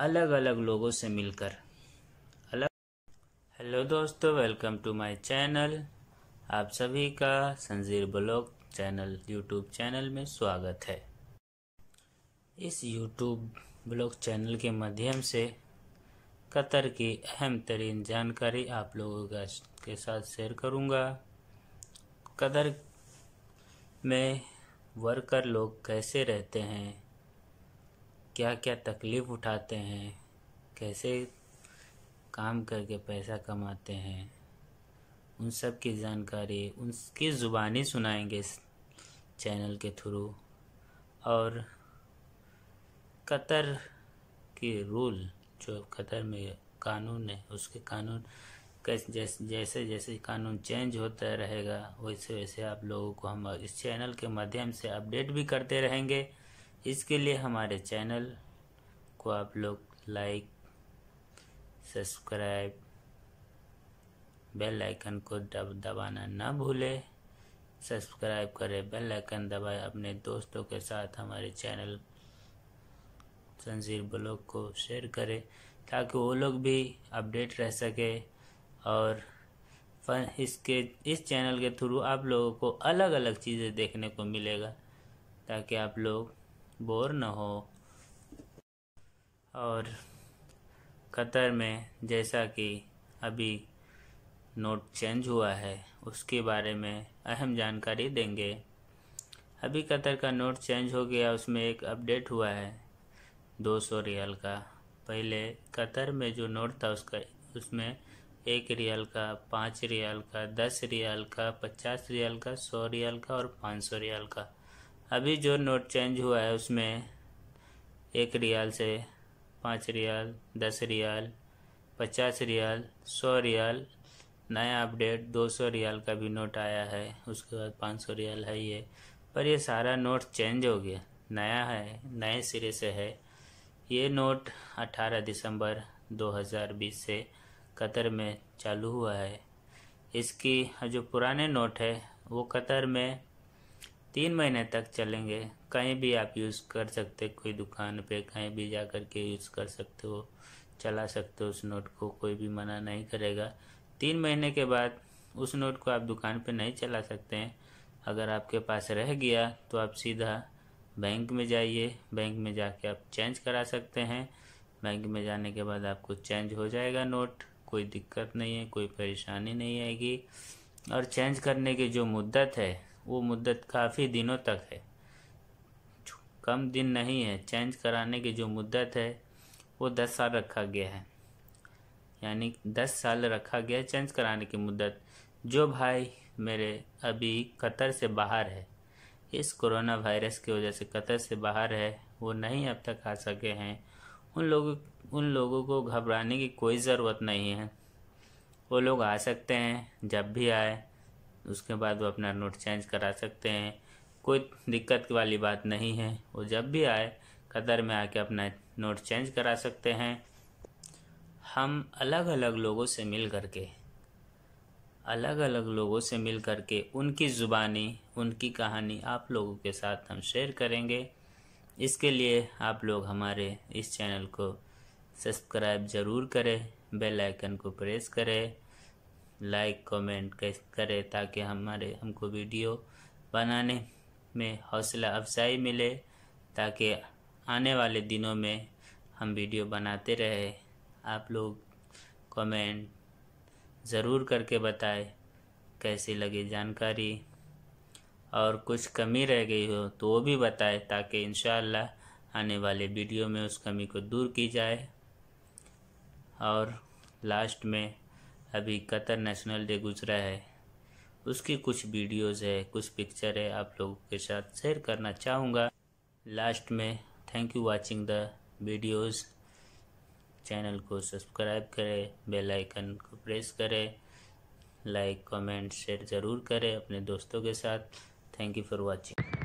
अलग अलग लोगों से मिलकर अलग हेलो दोस्तों वेलकम टू माय चैनल आप सभी का Sanjeer blog channel YouTube channel में स्वागत है इस यूट्यूब ब्लॉग चैनल के माध्यम से कतर की अहम तरीन जानकारी आप लोगों का के साथ शेयर करूंगा कतर में वर्कर लोग कैसे रहते हैं क्या क्या तकलीफ़ उठाते हैं कैसे काम करके पैसा कमाते हैं उन सब की जानकारी उनकी ज़ुबानी सुनाएंगे इस चैनल के थ्रू और कतर के रूल जो कतर में कानून है उसके कानून कैसे जैसे जैसे जैसे कानून चेंज होता रहेगा वैसे वैसे आप लोगों को हम इस चैनल के माध्यम से अपडेट भी करते रहेंगे इसके लिए हमारे चैनल को आप लोग लाइक सब्सक्राइब बेल आइकन को दब दबाना ना भूलें सब्सक्राइब करें बेल आइकन दबाए अपने दोस्तों के साथ हमारे चैनल जंजीर ब्लॉग को शेयर करें ताकि वो लोग भी अपडेट रह सके और इसके इस चैनल के थ्रू आप लोगों को अलग अलग चीज़ें देखने को मिलेगा ताकि आप लोग बोर न हो और कतर में जैसा कि अभी नोट चेंज हुआ है उसके बारे में अहम जानकारी देंगे अभी कतर का नोट चेंज हो गया उसमें एक अपडेट हुआ है 200 रियल का पहले कतर में जो नोट था उसका उसमें एक रियल का पाँच रियल का दस रियल का पचास रियल का सौ रियल का और पाँच सौ रियल का अभी जो नोट चेंज हुआ है उसमें एक रियाल से पाँच रियाल दस रियाल पचास रियाल सौ रियाल नया अपडेट दो सौ रियाल का भी नोट आया है उसके बाद पाँच सौ रियाल है ये पर ये सारा नोट चेंज हो गया नया है नए सिरे से है ये नोट अट्ठारह दिसंबर दो हज़ार बीस से कतर में चालू हुआ है इसकी जो पुराने नोट है वो कतर में तीन महीने तक चलेंगे कहीं भी आप यूज़ कर सकते कोई दुकान पे कहीं भी जा कर के यूज़ कर सकते हो चला सकते हो उस नोट को कोई भी मना नहीं करेगा तीन महीने के बाद उस नोट को आप दुकान पे नहीं चला सकते हैं अगर आपके पास रह गया तो आप सीधा बैंक में जाइए बैंक में जाके आप चेंज करा सकते हैं बैंक में जाने के बाद आपको चेंज हो जाएगा नोट कोई दिक्कत नहीं है कोई परेशानी नहीं आएगी और चेंज करने की जो मुद्दत है वो मुद्दत काफ़ी दिनों तक है कम दिन नहीं है चेंज कराने की जो मुद्दत है वो दस साल रखा गया है यानी दस साल रखा गया है चेंज कराने की मुद्दत जो भाई मेरे अभी कतर से बाहर है इस कोरोना वायरस की वजह से कतर से बाहर है वो नहीं अब तक आ सके हैं उन लोगों उन लोगों को घबराने की कोई ज़रूरत नहीं है वो लोग आ सकते हैं जब भी आए उसके बाद वो अपना नोट चेंज करा सकते हैं कोई दिक्कत वाली बात नहीं है वो जब भी आए कतर में आके अपना नोट चेंज करा सकते हैं हम अलग अलग लोगों से मिल करके अलग अलग लोगों से मिल करके उनकी ज़ुबानी उनकी कहानी आप लोगों के साथ हम शेयर करेंगे इसके लिए आप लोग हमारे इस चैनल को सब्सक्राइब ज़रूर करें बेल आइकन को प्रेस करें लाइक कमेंट करें ताकि हमारे हमको वीडियो बनाने में हौसला अफजाई मिले ताकि आने वाले दिनों में हम वीडियो बनाते रहे आप लोग कमेंट ज़रूर करके बताएं कैसी लगी जानकारी और कुछ कमी रह गई हो तो वो भी बताएं ताकि इन आने वाले वीडियो में उस कमी को दूर की जाए और लास्ट में अभी कतर नेशनल डे गुजरा है उसकी कुछ वीडियोस है कुछ पिक्चर है आप लोगों के साथ शेयर करना चाहूँगा लास्ट में thank you watching the videos channel को सब्सक्राइब करें बेल आइकन को प्रेस करें लाइक कमेंट शेयर ज़रूर करें अपने दोस्तों के साथ थैंक यू फॉर वाचिंग